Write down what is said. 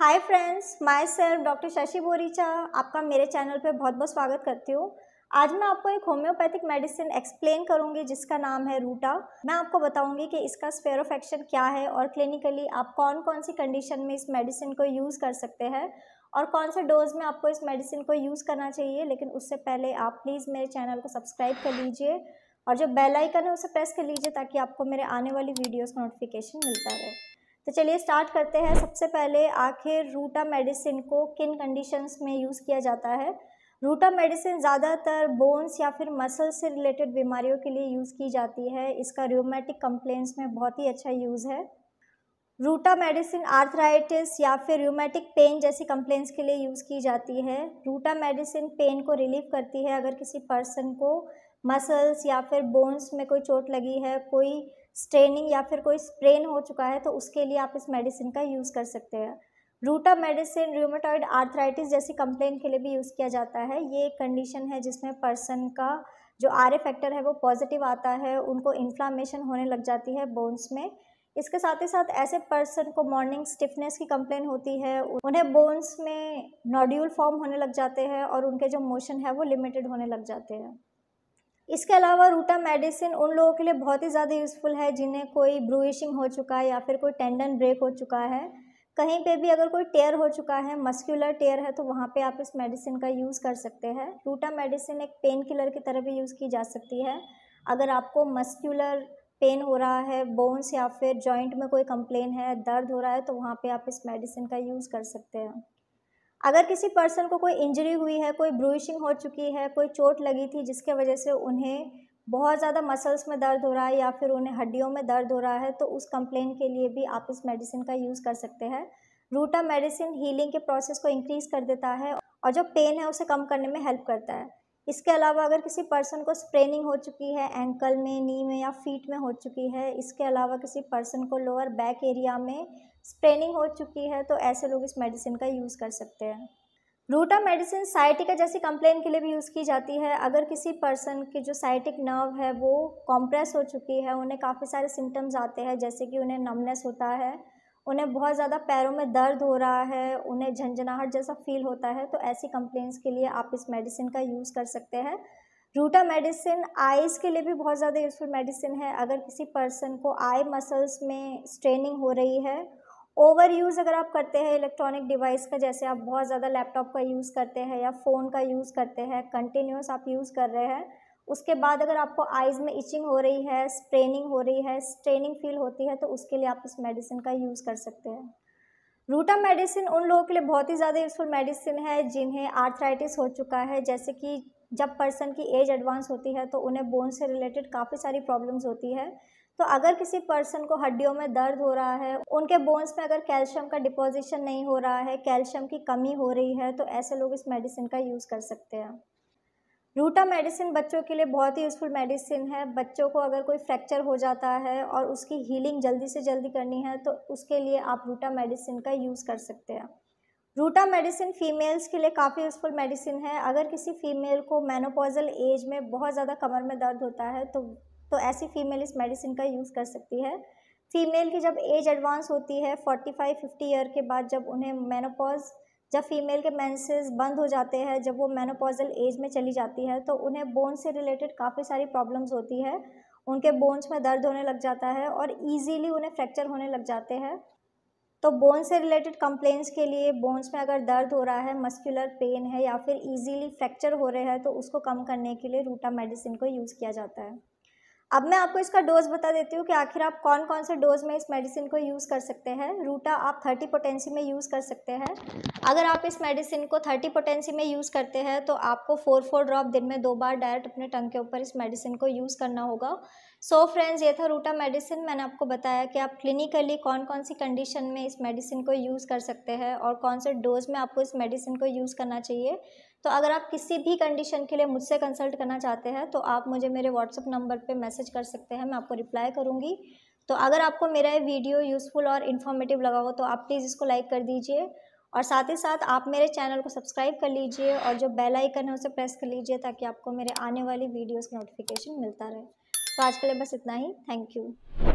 हाय friends myself doctor Shashi Boricha आपका मेरे channel पे बहुत बहुत स्वागत करती हूँ आज मैं आपको एक होम्योपैथिक मेडिसिन एक्सप्लेन करूँगी जिसका नाम है रूटा मैं आपको बताऊँगी कि इसका स्फेयर ऑफ एक्शन क्या है और क्लिनिकली आप कौन कौन सी कंडीशन में इस मेडिसिन को यूज़ कर सकते हैं और कौन से डोज में आपको इस मेडिसिन को यूज़ करना चाहिए लेकिन उससे पहले आप प्लीज़ मेरे चैनल को सब्सक्राइब कर लीजिए और जो बेल आइकन है उसे प्रेस कर लीजिए ताकि आपको मेरे आने वाली वीडियोज़ का नोटिफिकेशन मिलता रहे तो चलिए स्टार्ट करते हैं सबसे पहले आखिर रूटा मेडिसिन को किन कंडीशंस में यूज़ किया जाता है रूटा मेडिसिन ज़्यादातर बोन्स या फिर मसल से रिलेटेड बीमारियों के लिए यूज़ की जाती है इसका रियोमेटिक कंप्लेंट्स में बहुत ही अच्छा यूज़ है रूटा मेडिसिन आर्थराइटिस या फिर र्यूमेटिक पेन जैसी कंप्लेंट्स के लिए यूज़ की जाती है रूटा मेडिसिन पेन को रिलीव करती है अगर किसी पर्सन को मसल्स या फिर बोन्स में कोई चोट लगी है कोई स्ट्रेनिंग या फिर कोई स्प्रेन हो चुका है तो उसके लिए आप इस मेडिसिन का यूज़ कर सकते हैं रूटा मेडिसिन र्यूमेटॉइड आर्थराइटिस जैसी कंप्लेन के लिए भी यूज़ किया जाता है ये एक कंडीशन है जिसमें पर्सन का जो आर ए फैक्टर है वो पॉजिटिव आता है उनको इन्फ्लामेशन होने लग जाती है बोन्स में इसके साथ ही साथ ऐसे पर्सन को मॉर्निंग स्टिफनेस की कंप्लेन होती है उन्हें बोन्स में नॉड्यूल फॉर्म होने लग जाते हैं और उनके जो मोशन है वो लिमिटेड होने लग जाते हैं इसके अलावा रूटा मेडिसिन उन लोगों के लिए बहुत ही ज़्यादा यूज़फुल है जिन्हें कोई ब्रूइशिंग हो चुका है या फिर कोई टेंडन ब्रेक हो चुका है कहीं पे भी अगर कोई टेयर हो चुका है मस्क्यूलर टेयर है तो वहाँ पे आप इस मेडिसिन का यूज़ कर सकते हैं रूटा मेडिसिन एक पेन किलर की तरह भी यूज़ की जा सकती है अगर आपको मस्क्यूलर पेन हो रहा है बोन्स या फिर जॉइंट में कोई कंप्लेन है दर्द हो रहा है तो वहाँ पे आप इस मेडिसिन का यूज़ कर सकते हैं अगर किसी पर्सन को कोई इंजरी हुई है कोई ब्रूशिंग हो चुकी है कोई चोट लगी थी जिसके वजह से उन्हें बहुत ज़्यादा मसल्स में दर्द हो रहा है या फिर उन्हें हड्डियों में दर्द हो रहा है तो उस कंप्लेन के लिए भी आप इस मेडिसिन का यूज़ कर सकते हैं रूटा मेडिसिन हीलिंग के प्रोसेस को इंक्रीज़ कर देता है और जो पेन है उसे कम करने में हेल्प करता है इसके अलावा अगर किसी पर्सन को स्प्रेनिंग हो चुकी है एंकल में नी में या फीट में हो चुकी है इसके अलावा किसी पर्सन को लोअर बैक एरिया में स्प्रेनिंग हो चुकी है तो ऐसे लोग इस मेडिसिन का यूज़ कर सकते हैं रूटा मेडिसिन साइटिका जैसी कंप्लेन के लिए भी यूज़ की जाती है अगर किसी पर्सन की जो साइटिक नर्व है वो कॉम्प्रेस हो चुकी है उन्हें काफ़ी सारे सिम्टम्स आते हैं जैसे कि उन्हें नमनेस होता है उन्हें बहुत ज़्यादा पैरों में दर्द हो रहा है उन्हें झंझनाहट जैसा फील होता है तो ऐसी कंप्लेंट्स के लिए आप इस मेडिसिन का यूज़ कर सकते हैं रूटा मेडिसिन आइज़ के लिए भी बहुत ज़्यादा यूज़फुल मेडिसिन है अगर किसी पर्सन को आई मसल्स में स्ट्रेनिंग हो रही है ओवर यूज़ अगर आप करते हैं इलेक्ट्रॉनिक डिवाइस का जैसे आप बहुत ज़्यादा लैपटॉप का यूज़ करते हैं या फ़ोन का यूज़ करते हैं कंटिन्यूस आप यूज़ कर रहे हैं उसके बाद अगर आपको आइज़ में इचिंग हो रही है स्प्रेनिंग हो रही है स्ट्रेनिंग फील होती है तो उसके लिए आप इस मेडिसिन का यूज़ कर सकते हैं रूटा मेडिसिन उन लोगों के लिए बहुत ही ज़्यादा यूज़फुल मेडिसिन है जिन्हें आर्थराइटिस हो चुका है जैसे कि जब पर्सन की एज एडवांस होती है तो उन्हें बोन से रिलेटेड काफ़ी सारी प्रॉब्लम्स होती है तो अगर किसी पर्सन को हड्डियों में दर्द हो रहा है उनके बोन्स में अगर कैल्शियम का डिपोजिशन नहीं हो रहा है कैल्शियम की कमी हो रही है तो ऐसे लोग इस मेडिसिन का यूज़ कर सकते हैं रूटा मेडिसिन बच्चों के लिए बहुत ही यूज़फुल मेडिसिन है बच्चों को अगर कोई फ्रैक्चर हो जाता है और उसकी हीलिंग जल्दी से जल्दी करनी है तो उसके लिए आप रूटा मेडिसिन का यूज़ कर सकते हैं रूटा मेडिसिन फीमेल्स के लिए काफ़ी यूज़फुल मेडिसिन है अगर किसी फीमेल को मेनोपोजल एज में बहुत ज़्यादा कमर में दर्द होता है तो तो ऐसी फीमेल इस मेडिसिन का यूज़ कर सकती है फीमेल की जब एज एडवांस होती है फोर्टी फाइव फिफ्टी ईयर के बाद जब उन्हें मैनोपॉज जब फीमेल के मेंसेस बंद हो जाते हैं जब वो मेनोपॉजल एज में चली जाती है तो उन्हें बोन से रिलेटेड काफ़ी सारी प्रॉब्लम्स होती है उनके बोन्स में दर्द होने लग जाता है और ईजीली उन्हें फ्रैक्चर होने लग जाते हैं तो बोन से रिलेटेड कंप्लेंट्स के लिए बोन्स में अगर दर्द हो रहा है मस्कुलर पेन है या फिर ईजीली फ्रैक्चर हो रहे हैं तो उसको कम करने के लिए रूटा मेडिसिन को यूज़ किया जाता है अब मैं आपको इसका डोज बता देती हूँ कि आखिर आप कौन कौन से डोज में इस मेडिसिन को यूज़ कर सकते हैं रूटा आप थर्टी पोटेंसी में यूज़ कर सकते हैं अगर आप इस मेडिसिन को थर्टी पोटेंसी में यूज़ करते हैं तो आपको फोर फोर ड्रॉप दिन में दो बार डायरेक्ट अपने टंग के ऊपर इस मेडिसिन को यूज़ करना होगा सो so फ्रेंड्स ये था रूटा मेडिसिन मैंने आपको बताया कि आप क्लिनिकली कौन कौन सी कंडीशन में इस मेडिसिन को यूज़ कर सकते हैं और कौन से डोज में आपको इस मेडिसिन को यूज़ करना चाहिए तो अगर आप किसी भी कंडीशन के लिए मुझसे कंसल्ट करना चाहते हैं तो आप मुझे मेरे व्हाट्सअप नंबर पे मैसेज कर सकते हैं मैं आपको रिप्लाई करूँगी तो अगर आपको मेरा ये वीडियो यूज़फुल और इन्फॉर्मेटिव लगा हो तो आप प्लीज़ इसको लाइक कर दीजिए और साथ ही साथ आप मेरे चैनल को सब्सक्राइब कर लीजिए और जो बेल आइकन है उसे प्रेस कर लीजिए ताकि आपको मेरे आने वाली वीडियोस का नोटिफिकेशन मिलता रहे तो आज के लिए बस इतना ही थैंक यू